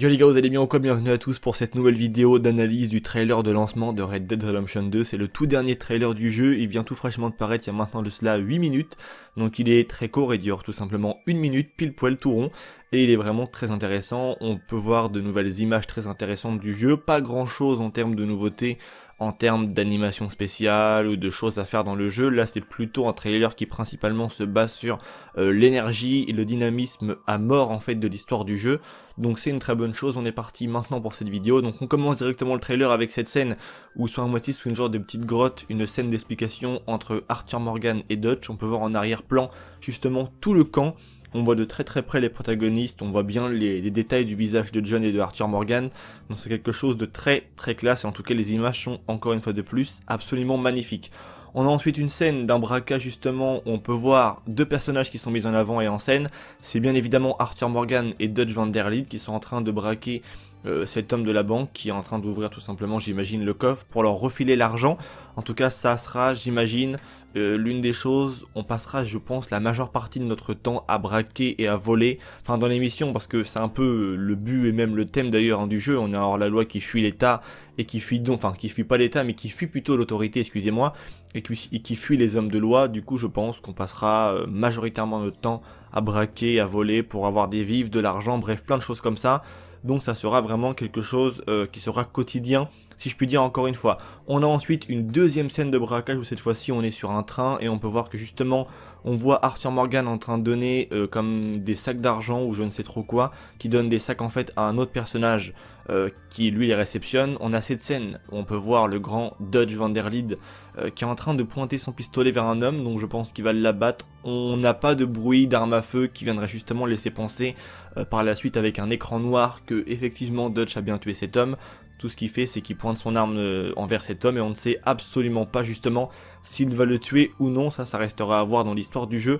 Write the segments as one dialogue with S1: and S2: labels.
S1: Yo les gars, vous allez bien ou quoi Bienvenue à tous pour cette nouvelle vidéo d'analyse du trailer de lancement de Red Dead Redemption 2. C'est le tout dernier trailer du jeu, il vient tout fraîchement de paraître il y a maintenant de cela 8 minutes. Donc il est très court et dure tout simplement une minute, pile poil tout rond. Et il est vraiment très intéressant, on peut voir de nouvelles images très intéressantes du jeu, pas grand chose en termes de nouveautés en termes d'animation spéciale ou de choses à faire dans le jeu. Là, c'est plutôt un trailer qui principalement se base sur euh, l'énergie et le dynamisme à mort en fait de l'histoire du jeu. Donc c'est une très bonne chose. On est parti maintenant pour cette vidéo. Donc on commence directement le trailer avec cette scène où soit à moitié sous une genre de petite grotte, une scène d'explication entre Arthur Morgan et Dutch. On peut voir en arrière-plan justement tout le camp on voit de très très près les protagonistes, on voit bien les, détails du visage de John et de Arthur Morgan, donc c'est quelque chose de très très classe et en tout cas les images sont encore une fois de plus absolument magnifiques. On a ensuite une scène d'un braquage justement où on peut voir deux personnages qui sont mis en avant et en scène. C'est bien évidemment Arthur Morgan et Dutch Van Der qui sont en train de braquer euh, cet homme de la banque qui est en train d'ouvrir tout simplement, j'imagine, le coffre pour leur refiler l'argent. En tout cas, ça sera, j'imagine, euh, l'une des choses. On passera, je pense, la majeure partie de notre temps à braquer et à voler. Enfin, dans l'émission, parce que c'est un peu euh, le but et même le thème d'ailleurs hein, du jeu. On a alors la loi qui fuit l'État et qui fuit donc, enfin, qui fuit pas l'État, mais qui fuit plutôt l'autorité, excusez-moi, et qui, qui fuit les hommes de loi. Du coup, je pense qu'on passera majoritairement notre temps à braquer, à voler pour avoir des vivres de l'argent, bref, plein de choses comme ça. Donc ça sera vraiment quelque chose euh, qui sera quotidien si je puis dire encore une fois. On a ensuite une deuxième scène de braquage où cette fois-ci on est sur un train et on peut voir que justement on voit Arthur Morgan en train de donner euh, comme des sacs d'argent ou je ne sais trop quoi, qui donne des sacs en fait à un autre personnage euh, qui lui les réceptionne. On a cette scène où on peut voir le grand Dodge Vanderlid euh, qui est en train de pointer son pistolet vers un homme, donc je pense qu'il va l'abattre. On n'a pas de bruit d'arme à feu qui viendrait justement laisser penser par la suite avec un écran noir que effectivement Dutch a bien tué cet homme. Tout ce qu'il fait, c'est qu'il pointe son arme euh, envers cet homme et on ne sait absolument pas justement s'il va le tuer ou non. Ça, ça restera à voir dans l'histoire du jeu.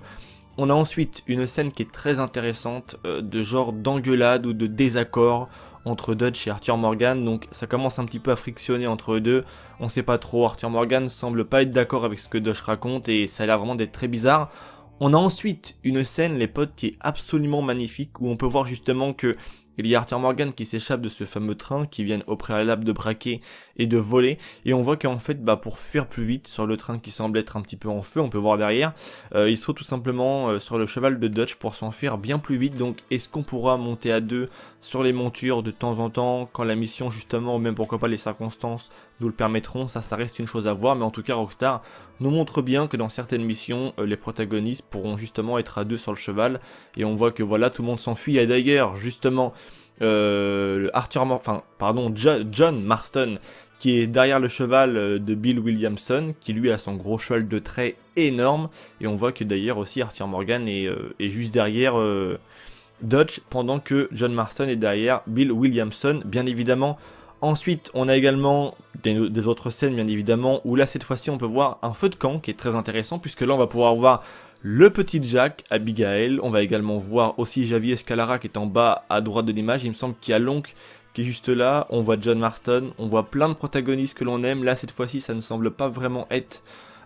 S1: On a ensuite une scène qui est très intéressante euh, de genre d'engueulade ou de désaccord entre Dutch et Arthur Morgan, donc ça commence un petit peu à frictionner entre eux deux, on ne sait pas trop, Arthur Morgan semble pas être d'accord avec ce que Dutch raconte et ça a l'air vraiment d'être très bizarre. On a ensuite une scène, les potes, qui est absolument magnifique, où on peut voir justement que il y a Arthur Morgan qui s'échappe de ce fameux train qui vient au préalable de braquer et de voler. Et on voit qu'en fait, bah, pour fuir plus vite sur le train qui semble être un petit peu en feu, on peut voir derrière, euh, il se trouve tout simplement euh, sur le cheval de Dutch pour s'enfuir bien plus vite. Donc est-ce qu'on pourra monter à deux sur les montures de temps en temps quand la mission justement, ou même pourquoi pas les circonstances, nous le permettront, ça ça reste une chose à voir, mais en tout cas Rockstar nous montre bien que dans certaines missions, euh, les protagonistes pourront justement être à deux sur le cheval, et on voit que voilà, tout le monde s'enfuit, et d'ailleurs justement, euh, Arthur, enfin pardon, John Marston, qui est derrière le cheval euh, de Bill Williamson, qui lui a son gros cheval de trait énorme, et on voit que d'ailleurs aussi Arthur Morgan est, juste derrière... Dodge pendant que John Marston est derrière Bill Williamson. Bien évidemment, Ensuite, on a également des, autres scènes, bien évidemment, où là, cette fois-ci, on peut voir un feu de camp qui est très intéressant, puisque là, on va pouvoir voir le petit Jack, Abigail. On va également voir aussi Javier Escalara qui est en bas à droite de l'image. Il me semble qu'il y a Lonk qui est juste là. On voit John Martin, On voit plein de protagonistes que l'on aime. Là, cette fois-ci, ça ne semble pas vraiment être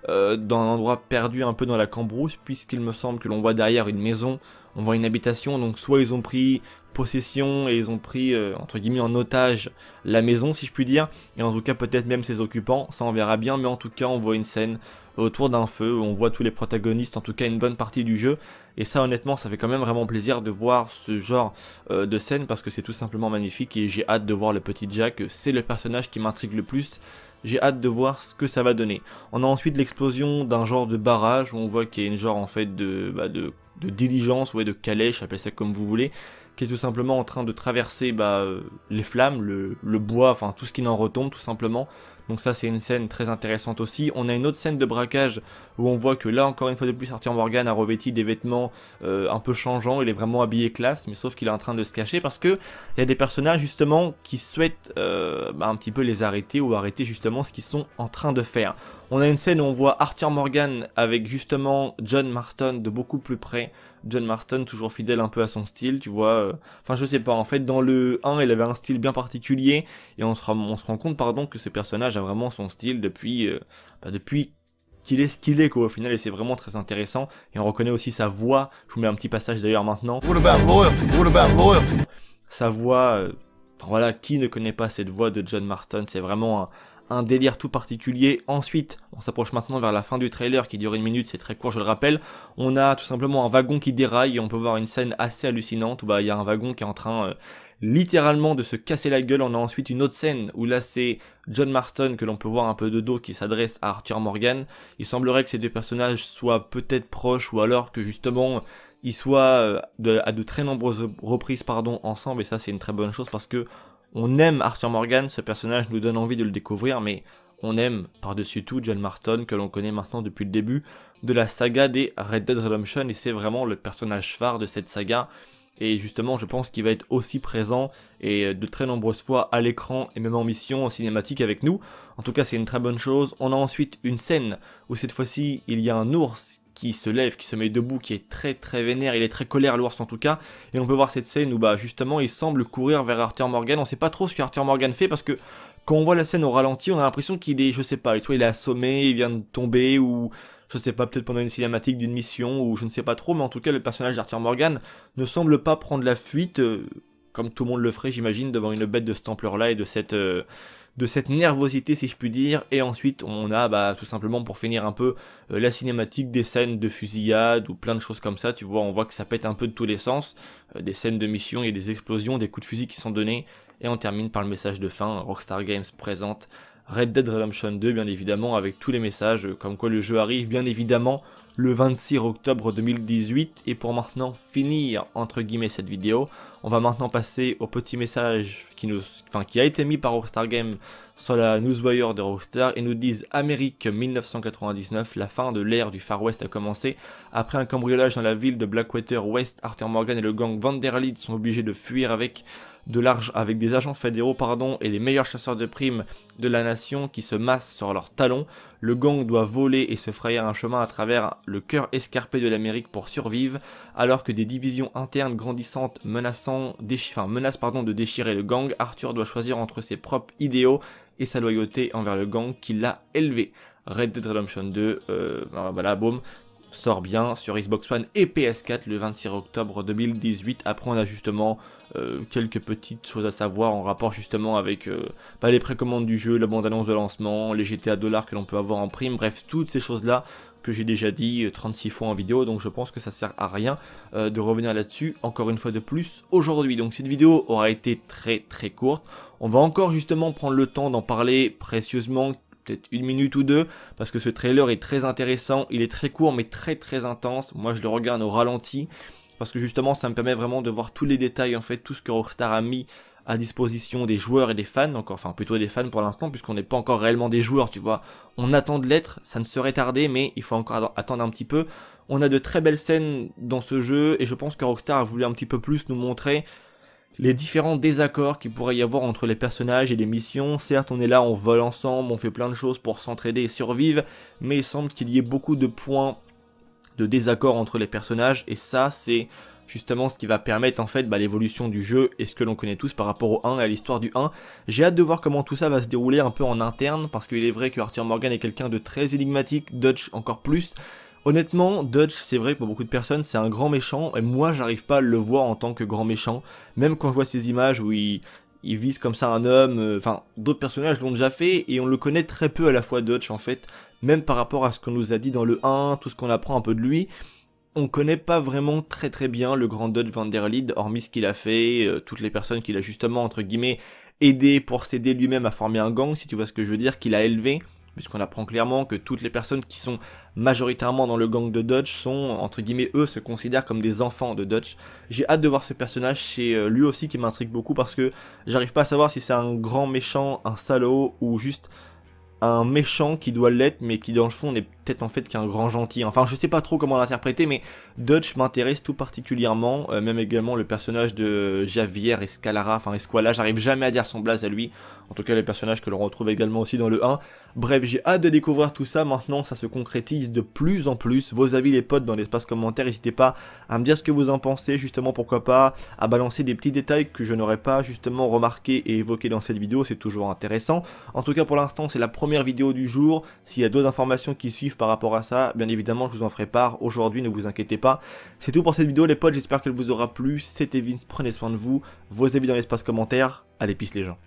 S1: euh, dans un endroit perdu un peu dans la cambrousse, puisqu'il me semble que l'on voit derrière une maison, on voit une habitation, donc soit ils ont pris possession et ils ont pris euh, entre guillemets en otage la maison si je puis dire et en tout cas peut-être même ses occupants ça on verra bien mais en tout cas on voit une scène autour d'un feu on voit tous les protagonistes en tout cas une bonne partie du jeu et ça honnêtement ça fait quand même vraiment plaisir de voir ce genre euh, de scène parce que c'est tout simplement magnifique et j'ai hâte de voir le petit Jack c'est le personnage qui m'intrigue le plus j'ai hâte de voir ce que ça va donner. On a ensuite l'explosion d'un genre de barrage où on voit qu'il y a une genre en fait de, bah, de, diligence ou ouais, de calèche, appelez ça comme vous voulez, qui est tout simplement en train de traverser bah, euh, les flammes, le, bois, enfin tout ce qui n'en retombe tout simplement. Donc ça c'est une scène très intéressante aussi. On a une autre scène de braquage où on voit que là encore une fois de plus Arthur Morgan a revêti des vêtements euh, un peu changeants, il est vraiment habillé classe, mais sauf qu'il est en train de se cacher parce que y a des personnages justement qui souhaitent euh, bah, un petit peu les arrêter ou arrêter justement ce qu'ils sont en train de faire. On a une scène où on voit Arthur Morgan avec justement John Marston de beaucoup plus près. John Martin, toujours fidèle un peu à son style, tu vois. Euh, enfin, je sais pas. En fait, dans le 1, il avait un style bien particulier, et on se, on se rend compte, pardon, que ce personnage a vraiment son style depuis, euh, bah, depuis qu'il est ce qu'il est, quoi, au final, et c'est vraiment très intéressant. Et on reconnaît aussi sa voix. Je vous mets un petit passage d'ailleurs maintenant. Sa voix, euh, voilà, qui ne connaît pas cette voix de John Martin, C'est vraiment un, un délire tout particulier. Ensuite, on s'approche maintenant vers la fin du trailer qui dure une minute, c'est très court, je le rappelle. On a tout simplement un wagon qui déraille et on peut voir une scène assez hallucinante où bah, il y a un wagon qui est en train euh, littéralement de se casser la gueule. On a ensuite une autre scène où là c'est John Marston que l'on peut voir un peu de dos qui s'adresse à Arthur Morgan. Il semblerait que ces deux personnages soient peut-être proches ou alors que justement ils soient euh, à de très nombreuses reprises pardon ensemble et ça c'est une très bonne chose parce que on aime Arthur Morgan, ce personnage nous donne envie de le découvrir, mais on aime par-dessus tout John Marston que l'on connaît maintenant depuis le début de la saga des Red Dead Redemption et c'est vraiment le personnage phare de cette saga et justement, je pense qu'il va être aussi présent et euh, de très nombreuses fois à l'écran et même en mission, en cinématique avec nous. En tout cas, c'est une très bonne chose. On a ensuite une scène où cette fois-ci, il y a un ours qui se lève, qui se met debout, qui est très très vénère, il est très colère l'ours en tout cas, et on peut voir cette scène où bah justement il semble courir vers Arthur Morgan, on sait pas trop ce que Arthur Morgan fait parce que quand on voit la scène au ralenti, on a l'impression qu'il est, je sais pas, il est assommé, il vient de tomber ou je sais pas, peut-être pendant une cinématique d'une mission ou je ne sais pas trop, mais en tout cas le personnage d'Arthur Morgan ne semble pas prendre la fuite, euh, comme tout le monde le ferait j'imagine, devant une bête de ce ampleur-là et de cette, euh, de cette nervosité si je puis dire, et ensuite on a bah, tout simplement pour finir un peu euh, la cinématique des scènes de fusillade ou plein de choses comme ça, tu vois, on voit que ça pète un peu de tous les sens, des scènes de mission, et des explosions, des coups de fusil qui sont donnés, et on termine par le message de fin, Rockstar Games présente Red Dead Redemption 2 bien évidemment avec tous les messages euh, comme quoi le jeu arrive bien évidemment le 26 octobre 2018 et pour maintenant finir entre guillemets cette vidéo, on va maintenant passer au petit message qui nous enfin qui a été mis par Rockstar Game sur la newswire de Rockstar et nous disent Amérique 1999, la fin de l'ère du Far West a commencé. Après un cambriolage dans la ville de Blackwater West, Arthur Morgan et le gang Van der Vanderlid sont obligés de fuir avec de large avec des agents fédéraux pardon, et les meilleurs chasseurs de primes de la nation qui se massent sur leurs talons, le gang doit voler et se frayer un chemin à travers le cœur escarpé de l'Amérique pour survivre, alors que des divisions internes grandissantes menaçant, menacent pardon, de déchirer le gang, Arthur doit choisir entre ses propres idéaux et sa loyauté envers le gang qui l'a élevé. Red Dead Redemption 2, euh, ah, voilà, boum, sort bien sur Xbox One et PS4 le 26 octobre 2018. Après, on a justement euh, quelques petites choses à savoir en rapport justement avec euh, bah, les précommandes du jeu, la bande-annonce de lancement, les GTA dollars que l'on peut avoir en prime, bref, toutes ces choses-là que j'ai déjà dit 36 euh, fois en vidéo, donc je pense que ça sert à rien de revenir là-dessus encore une fois de plus aujourd'hui. Donc cette vidéo aura été très très courte. On va encore justement prendre le temps d'en parler précieusement peut-être une minute ou deux, parce que ce trailer est très intéressant, il est très court mais très très intense, moi je le regarde au ralenti, parce que justement ça me permet vraiment de voir tous les détails en fait, tout ce que Rockstar a mis à disposition des joueurs et des fans, enfin plutôt des fans pour l'instant, puisqu'on n'est pas encore réellement des joueurs, tu vois. On attend de l'être, ça ne serait tardé, mais il faut encore attendre un petit peu. On a de très belles scènes dans ce jeu, et je pense que Rockstar a voulu un petit peu plus nous montrer les différents désaccords qu'il pourrait y avoir entre les personnages et les missions. Certes, on est là, on vole ensemble, on fait plein de choses pour s'entraider et survivre, mais il semble qu'il y ait beaucoup de points de désaccord entre les personnages, et ça, c'est justement ce qui va permettre en fait bah, l'évolution du jeu et ce que l'on connaît tous par rapport au 1 et à l'histoire du 1. J'ai hâte de voir comment tout ça va se dérouler un peu en interne parce qu'il est vrai que Arthur Morgan est quelqu'un de très énigmatique, Dutch encore plus, Honnêtement, Dutch, c'est vrai que pour beaucoup de personnes, c'est un grand méchant, et moi, j'arrive pas à le voir en tant que grand méchant. Même quand je vois ces images où il, vise comme ça un homme, euh, enfin, d'autres personnages l'ont déjà fait, et on le connaît très peu à la fois Dutch, en fait. Même par rapport à ce qu'on nous a dit dans le 1, tout ce qu'on apprend un peu de lui, on connaît pas vraiment très très bien le grand Dutch van der Lied, hormis ce qu'il a fait, euh, toutes les personnes qu'il a justement, entre guillemets, aidé pour s'aider lui-même à former un gang, si tu vois ce que je veux dire, qu'il a élevé puisqu'on apprend clairement que toutes les personnes qui sont majoritairement dans le gang de Dodge sont, entre guillemets, eux se considèrent comme des enfants de Dodge. J'ai hâte de voir ce personnage, c'est euh, lui aussi qui m'intrigue beaucoup parce que j'arrive pas à savoir si c'est un grand méchant, un salaud ou juste un méchant qui doit l'être mais qui dans le fond n'est peut-être en fait qu'il y a un grand gentil. Enfin, je sais pas trop comment l'interpréter, mais Dutch m'intéresse tout particulièrement. Euh, même également le personnage de Javier Escalara, enfin Esquala, j'arrive jamais à dire son blaze à lui. En tout cas, les personnages que l'on retrouve également aussi dans le 1. Bref, j'ai hâte de découvrir tout ça. Maintenant, ça se concrétise de plus en plus. Vos avis, les potes, dans l'espace commentaire, n'hésitez pas à me dire ce que vous en pensez, justement, pourquoi pas, à balancer des petits détails que je n'aurais pas justement remarqué et évoqué dans cette vidéo. C'est toujours intéressant. En tout cas, pour l'instant, c'est la première vidéo du jour. S'il y a d'autres informations qui suivent, par rapport à ça, bien évidemment je vous en ferai part aujourd'hui, ne vous inquiétez pas. C'est tout pour cette vidéo les potes, j'espère qu'elle vous aura plu, c'était Vince, prenez soin de vous, vos avis dans l'espace commentaire, allez peace les gens.